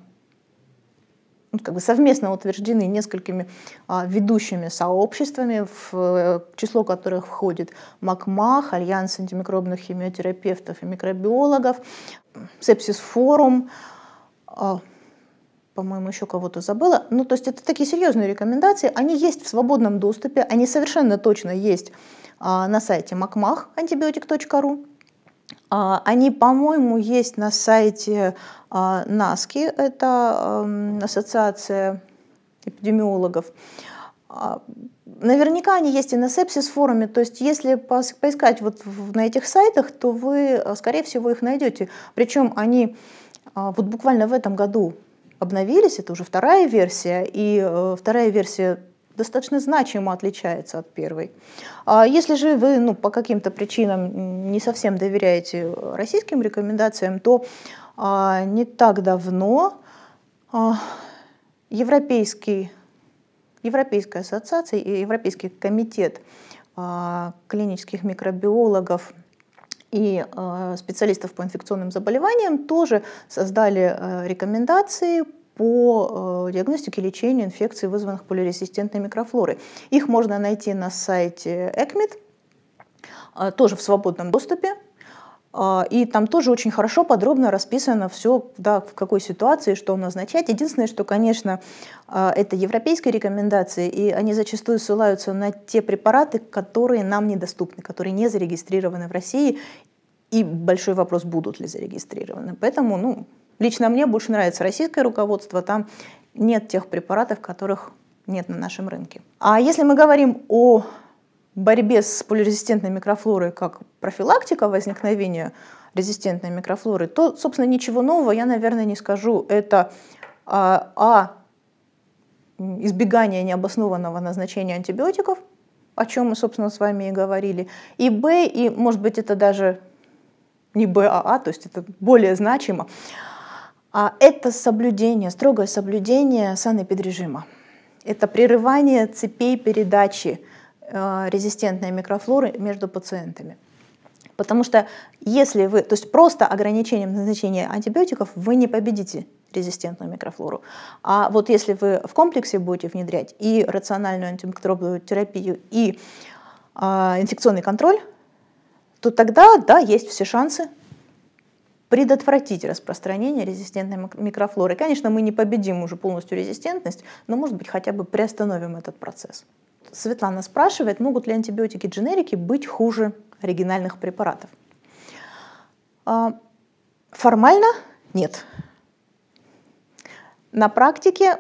ну, как бы совместно утверждены несколькими а, ведущими сообществами, в э, число которых входит МАКМАХ, Альянс антимикробных химиотерапевтов и микробиологов, Сепсис-форум, а, по-моему, еще кого-то забыла. Ну, то есть это такие серьезные рекомендации. Они есть в свободном доступе, они совершенно точно есть а, на сайте macmach.antibiotic.ru. А, они, по-моему, есть на сайте а, НАСКИ, это ассоциация эпидемиологов. А, наверняка они есть и на сепсис-форуме, то есть если поискать вот на этих сайтах, то вы, скорее всего, их найдете. Причем они вот буквально в этом году обновились, это уже вторая версия, и э, вторая версия достаточно значимо отличается от первой. А если же вы ну, по каким-то причинам не совсем доверяете российским рекомендациям, то а, не так давно а, Европейский, Европейская ассоциация и Европейский комитет а, клинических микробиологов и а, специалистов по инфекционным заболеваниям тоже создали а, рекомендации по э, диагностике лечения инфекций, вызванных полирезистентной микрофлорой. Их можно найти на сайте ECMID, э, тоже в свободном доступе. Э, и там тоже очень хорошо, подробно расписано все, да, в какой ситуации, что он означает. Единственное, что, конечно, это европейские рекомендации, и они зачастую ссылаются на те препараты, которые нам недоступны, которые не зарегистрированы в России, и большой вопрос, будут ли зарегистрированы. Поэтому, ну, Лично мне больше нравится российское руководство, там нет тех препаратов, которых нет на нашем рынке. А если мы говорим о борьбе с полирезистентной микрофлорой как профилактика возникновения резистентной микрофлоры, то, собственно, ничего нового я, наверное, не скажу. Это а, а избегание необоснованного назначения антибиотиков, о чем мы, собственно, с вами и говорили, и Б, и, может быть, это даже не Б, а А, то есть это более значимо, а это соблюдение, строгое соблюдение санэпидрежима. Это прерывание цепей передачи э, резистентной микрофлоры между пациентами. Потому что если вы, то есть просто ограничением назначения антибиотиков вы не победите резистентную микрофлору. А вот если вы в комплексе будете внедрять и рациональную антимикробную терапию, и э, инфекционный контроль, то тогда, да, есть все шансы предотвратить распространение резистентной микрофлоры. Конечно, мы не победим уже полностью резистентность, но, может быть, хотя бы приостановим этот процесс. Светлана спрашивает, могут ли антибиотики-дженерики быть хуже оригинальных препаратов? А, формально нет. На практике,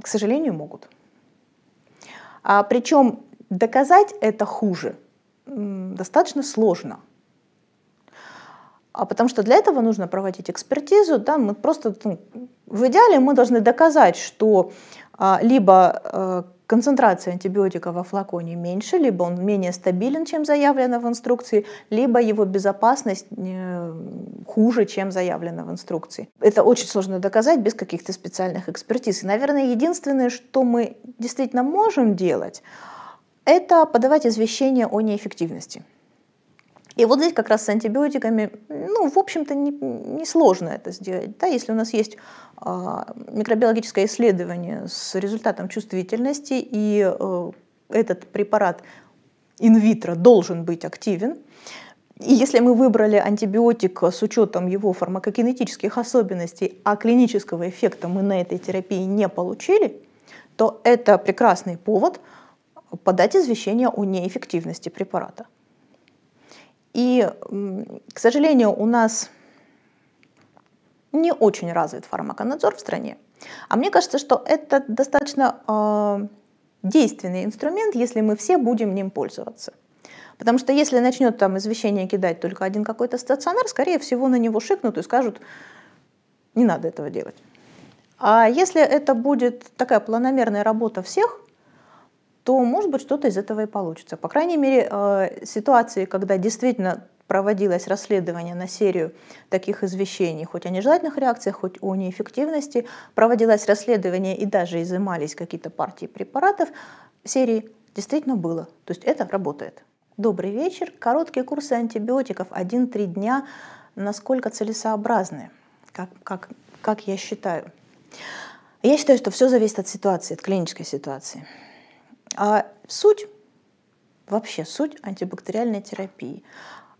к сожалению, могут. А причем доказать это хуже достаточно сложно – а потому что для этого нужно проводить экспертизу, да, мы просто ну, в идеале мы должны доказать, что а, либо а, концентрация антибиотика во флаконе меньше, либо он менее стабилен, чем заявлено в инструкции, либо его безопасность э, хуже, чем заявлено в инструкции. Это очень сложно доказать без каких-то специальных экспертиз. И, наверное, единственное, что мы действительно можем делать, это подавать извещение о неэффективности. И вот здесь как раз с антибиотиками, ну, в общем-то, несложно не, не это сделать. Да? Если у нас есть а, микробиологическое исследование с результатом чувствительности, и а, этот препарат инвитро должен быть активен, и если мы выбрали антибиотик с учетом его фармакокинетических особенностей, а клинического эффекта мы на этой терапии не получили, то это прекрасный повод подать извещение о неэффективности препарата. И, к сожалению, у нас не очень развит фармаконадзор в стране. А мне кажется, что это достаточно э, действенный инструмент, если мы все будем ним пользоваться. Потому что если начнет там извещение кидать только один какой-то стационар, скорее всего на него шикнут и скажут, не надо этого делать. А если это будет такая планомерная работа всех, то, может быть, что-то из этого и получится. По крайней мере, э, ситуации, когда действительно проводилось расследование на серию таких извещений, хоть о нежелательных реакциях, хоть о неэффективности, проводилось расследование и даже изымались какие-то партии препаратов, серии действительно было. То есть это работает. Добрый вечер. Короткие курсы антибиотиков 1-3 дня насколько целесообразны, как, как, как я считаю. Я считаю, что все зависит от ситуации, от клинической ситуации. А суть, вообще суть антибактериальной терапии.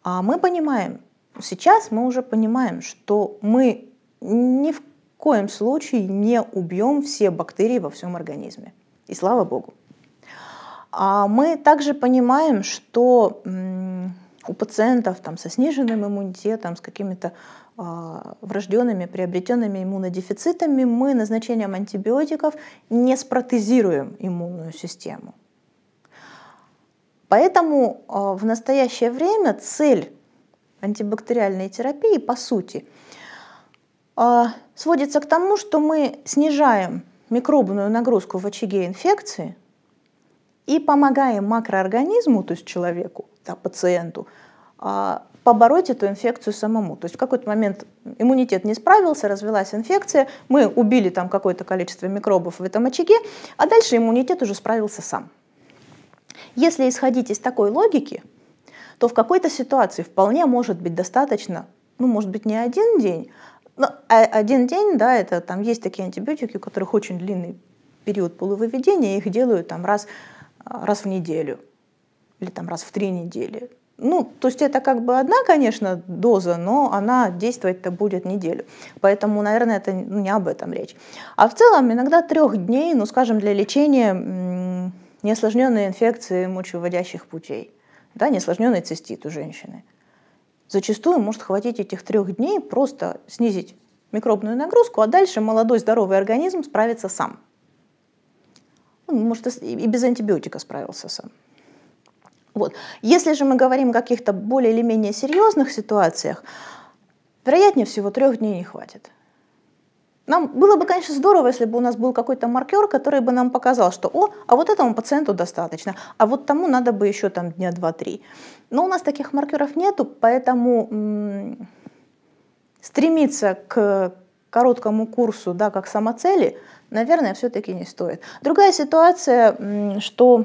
А мы понимаем, сейчас мы уже понимаем, что мы ни в коем случае не убьем все бактерии во всем организме. И слава богу. А мы также понимаем, что у пациентов там, со сниженным иммунитетом, с какими-то а, врожденными, приобретенными иммунодефицитами, мы назначением антибиотиков не спротезируем иммунную систему. Поэтому а, в настоящее время цель антибактериальной терапии, по сути, а, сводится к тому, что мы снижаем микробную нагрузку в очаге инфекции и помогаем макроорганизму, то есть человеку, да, пациенту, а побороть эту инфекцию самому. То есть в какой-то момент иммунитет не справился, развелась инфекция, мы убили там какое-то количество микробов в этом очаге, а дальше иммунитет уже справился сам. Если исходить из такой логики, то в какой-то ситуации вполне может быть достаточно, ну, может быть, не один день, но а, один день, да, это там есть такие антибиотики, у которых очень длинный период полувыведения, их делают там раз, а, раз в неделю – или там раз в три недели. Ну, то есть это как бы одна, конечно, доза, но она действовать-то будет неделю. Поэтому, наверное, это не об этом речь. А в целом иногда трех дней, ну, скажем, для лечения неосложненной инфекции мочевыводящих путей, да, неосложненный цистит у женщины. Зачастую может хватить этих трех дней просто снизить микробную нагрузку, а дальше молодой здоровый организм справится сам. Он, может, и без антибиотика справился сам. Вот. Если же мы говорим о каких-то более или менее серьезных ситуациях, вероятнее всего трех дней не хватит. Нам было бы, конечно, здорово, если бы у нас был какой-то маркер, который бы нам показал, что о, а вот этому пациенту достаточно, а вот тому надо бы еще там дня два-три. Но у нас таких маркеров нету, поэтому стремиться к короткому курсу, да, как самоцели, наверное, все-таки не стоит. Другая ситуация, что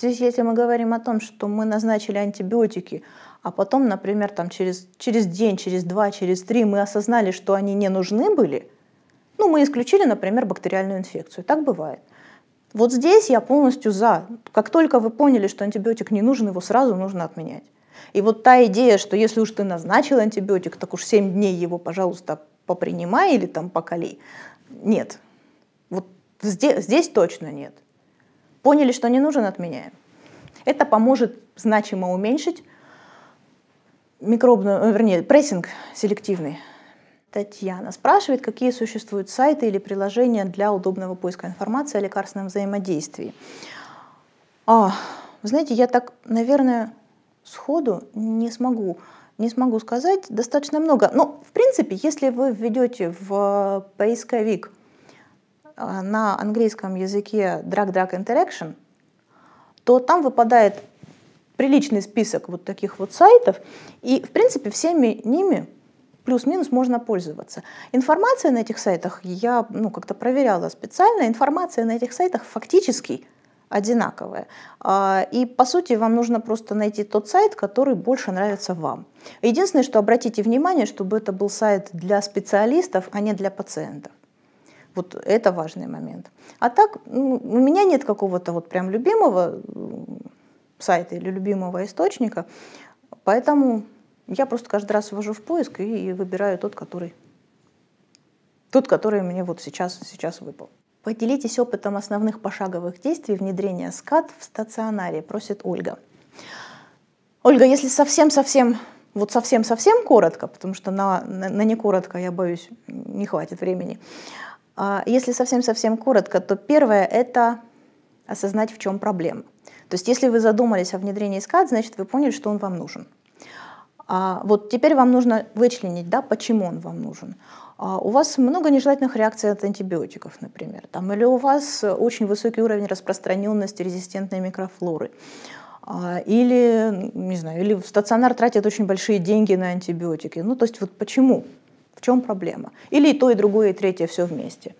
то есть если мы говорим о том, что мы назначили антибиотики, а потом, например, там через, через день, через два, через три мы осознали, что они не нужны были, ну, мы исключили, например, бактериальную инфекцию. Так бывает. Вот здесь я полностью за. Как только вы поняли, что антибиотик не нужен, его сразу нужно отменять. И вот та идея, что если уж ты назначил антибиотик, так уж 7 дней его, пожалуйста, попринимай или там покали. Нет. Вот здесь, здесь точно нет. Поняли, что не нужен, отменяем. Это поможет значимо уменьшить микробную, э, вернее, прессинг селективный. Татьяна спрашивает, какие существуют сайты или приложения для удобного поиска информации о лекарственном взаимодействии. А, вы знаете, я так, наверное, сходу не смогу, не смогу сказать достаточно много. Но, ну, в принципе, если вы введете в э, поисковик а, на английском языке drug-drug interaction, то там выпадает приличный список вот таких вот сайтов, и, в принципе, всеми ними плюс-минус можно пользоваться. Информация на этих сайтах, я ну, как-то проверяла специально, информация на этих сайтах фактически одинаковая. А, и, по сути, вам нужно просто найти тот сайт, который больше нравится вам. Единственное, что обратите внимание, чтобы это был сайт для специалистов, а не для пациентов. Вот это важный момент. А так, ну, у меня нет какого-то вот прям любимого сайта или любимого источника, поэтому я просто каждый раз ввожу в поиск и выбираю тот, который, тот, который мне вот сейчас, сейчас выпал. Поделитесь опытом основных пошаговых действий внедрения скат в стационаре, просит Ольга. Ольга, если совсем-совсем, вот совсем-совсем коротко, потому что на, на, на не коротко, я боюсь, не хватит времени, а, если совсем-совсем коротко, то первое – это осознать, в чем проблема. То есть если вы задумались о внедрении скат, значит, вы поняли, что он вам нужен. А вот теперь вам нужно вычленить, да, почему он вам нужен. А у вас много нежелательных реакций от антибиотиков, например, там, или у вас очень высокий уровень распространенности резистентной микрофлоры, а, или, не знаю, или в стационар тратят очень большие деньги на антибиотики. Ну, то есть вот почему? В чем проблема? Или и то, и другое, и третье, все вместе.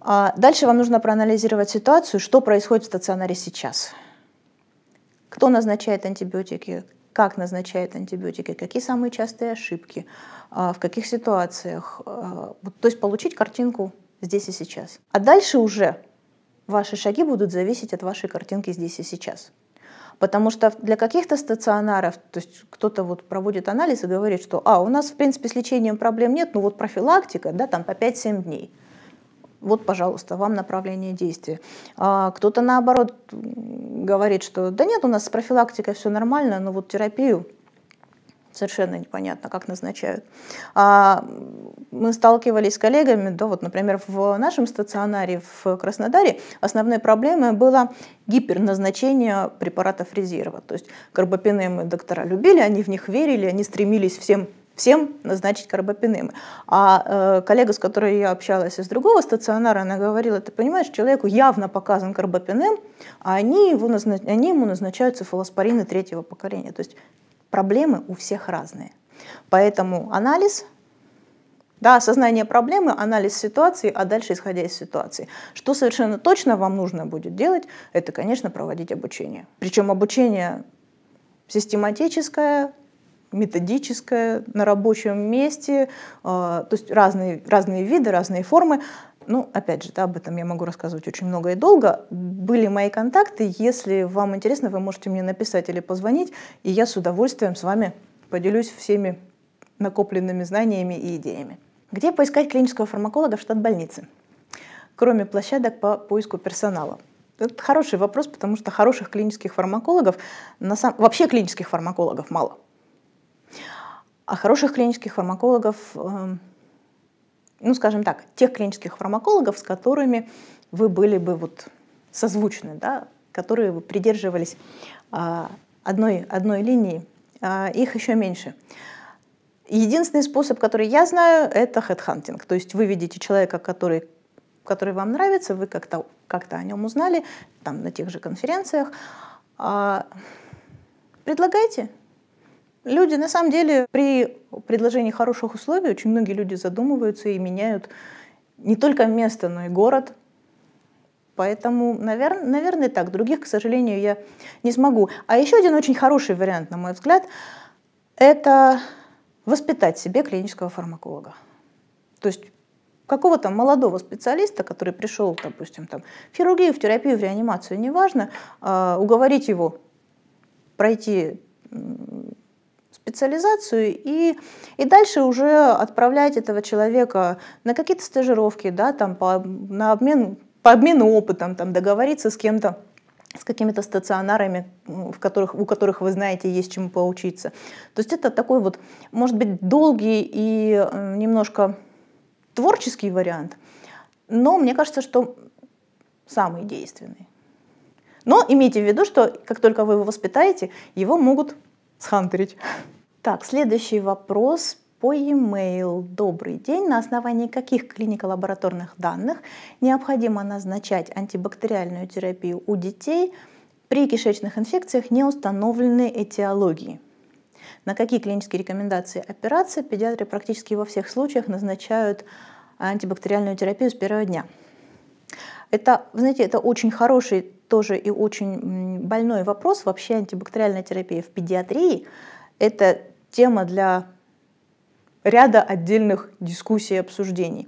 А дальше вам нужно проанализировать ситуацию, что происходит в стационаре сейчас. Кто назначает антибиотики, как назначает антибиотики, какие самые частые ошибки, а, в каких ситуациях. А, то есть получить картинку здесь и сейчас. А дальше уже ваши шаги будут зависеть от вашей картинки здесь и сейчас. Потому что для каких-то стационаров, то есть кто-то вот проводит анализ и говорит, что а, у нас в принципе с лечением проблем нет, ну вот профилактика, да, там по 5-7 дней. Вот, пожалуйста, вам направление действия. А кто-то наоборот говорит, что да нет, у нас с профилактикой все нормально, но вот терапию совершенно непонятно, как назначают. А мы сталкивались с коллегами, да, вот, например, в нашем стационаре в Краснодаре основной проблемой было гиперназначение препаратов резерва. То есть карбопинемы доктора любили, они в них верили, они стремились всем всем назначить карбопинемы. А э, коллега, с которой я общалась из другого стационара, она говорила, ты понимаешь, человеку явно показан карбопинем, а они, его назнач... они ему назначают цефалоспорины третьего поколения. То есть проблемы у всех разные. Поэтому анализ, да, осознание проблемы, анализ ситуации, а дальше исходя из ситуации. Что совершенно точно вам нужно будет делать, это, конечно, проводить обучение. Причем обучение систематическое, методическое, на рабочем месте, э, то есть разные, разные виды, разные формы ну, опять же, да, об этом я могу рассказывать очень много и долго. Были мои контакты. Если вам интересно, вы можете мне написать или позвонить, и я с удовольствием с вами поделюсь всеми накопленными знаниями и идеями. Где поискать клинического фармаколога в штат больницы? Кроме площадок по поиску персонала. Это хороший вопрос, потому что хороших клинических фармакологов, на сам... вообще клинических фармакологов мало. А хороших клинических фармакологов э, ну, скажем так, тех клинических фармакологов, с которыми вы были бы вот созвучны, да, которые вы придерживались а, одной, одной линии, а, их еще меньше. Единственный способ, который я знаю, это хедхантинг. То есть вы видите человека, который, который вам нравится, вы как-то как, -то, о нем узнали, там на тех же конференциях. А, предлагайте, Люди, на самом деле, при предложении хороших условий очень многие люди задумываются и меняют не только место, но и город. Поэтому, наверное наверное, так. Других, к сожалению, я не смогу. А еще один очень хороший вариант, на мой взгляд, это воспитать себе клинического фармаколога. То есть какого-то молодого специалиста, который пришел, допустим, там, в хирургию, в терапию, в реанимацию, неважно, а, уговорить его пройти специализацию и, и дальше уже отправлять этого человека на какие-то стажировки, да, там по, на обмен, по обмену опытом, там, договориться с кем-то с какими-то стационарами, в которых, у которых вы знаете, есть чему поучиться. То есть это такой вот, может быть, долгий и э, немножко творческий вариант, но мне кажется, что самый действенный. Но имейте в виду, что как только вы его воспитаете, его могут схантерить. Так, следующий вопрос по e-mail. Добрый день. На основании каких клинико-лабораторных данных необходимо назначать антибактериальную терапию у детей при кишечных инфекциях не установленной этиологии? На какие клинические рекомендации операции педиатры практически во всех случаях назначают антибактериальную терапию с первого дня? Это, знаете, это очень хороший тоже и очень больной вопрос. Вообще антибактериальная терапия в педиатрии – это тема для ряда отдельных дискуссий и обсуждений.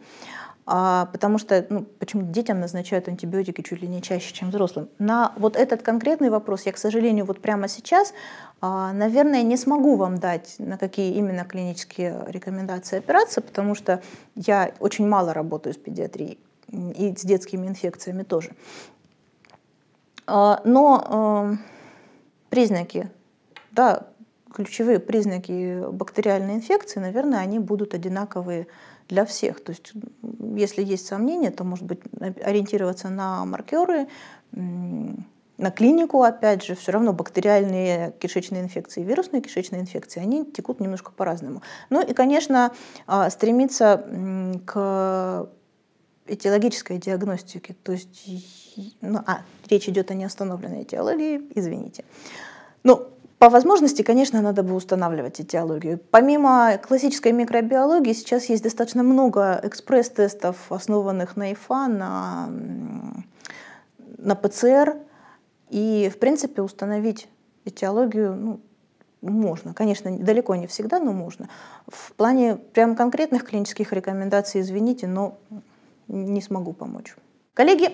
А, потому что ну, почему детям назначают антибиотики чуть ли не чаще, чем взрослым. На вот этот конкретный вопрос я, к сожалению, вот прямо сейчас, а, наверное, не смогу вам дать, на какие именно клинические рекомендации опираться, потому что я очень мало работаю с педиатрией и с детскими инфекциями тоже. А, но эм, признаки, да, ключевые признаки бактериальной инфекции, наверное, они будут одинаковые для всех. То есть, если есть сомнения, то, может быть, ориентироваться на маркеры, на клинику, опять же, все равно бактериальные кишечные инфекции, вирусные кишечные инфекции, они текут немножко по-разному. Ну и, конечно, а, стремиться к этиологической диагностике, то есть ну, а, речь идет о неостановленной этиологии, извините. Ну, по возможности, конечно, надо бы устанавливать этиологию. Помимо классической микробиологии, сейчас есть достаточно много экспресс-тестов, основанных на ИФА, на, на ПЦР. И, в принципе, установить этиологию ну, можно. Конечно, далеко не всегда, но можно. В плане прям конкретных клинических рекомендаций, извините, но не смогу помочь. Коллеги,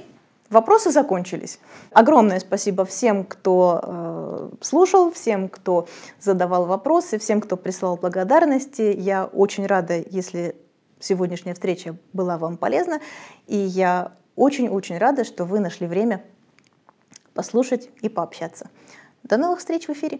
Вопросы закончились. Огромное спасибо всем, кто э, слушал, всем, кто задавал вопросы, всем, кто прислал благодарности. Я очень рада, если сегодняшняя встреча была вам полезна. И я очень-очень рада, что вы нашли время послушать и пообщаться. До новых встреч в эфире!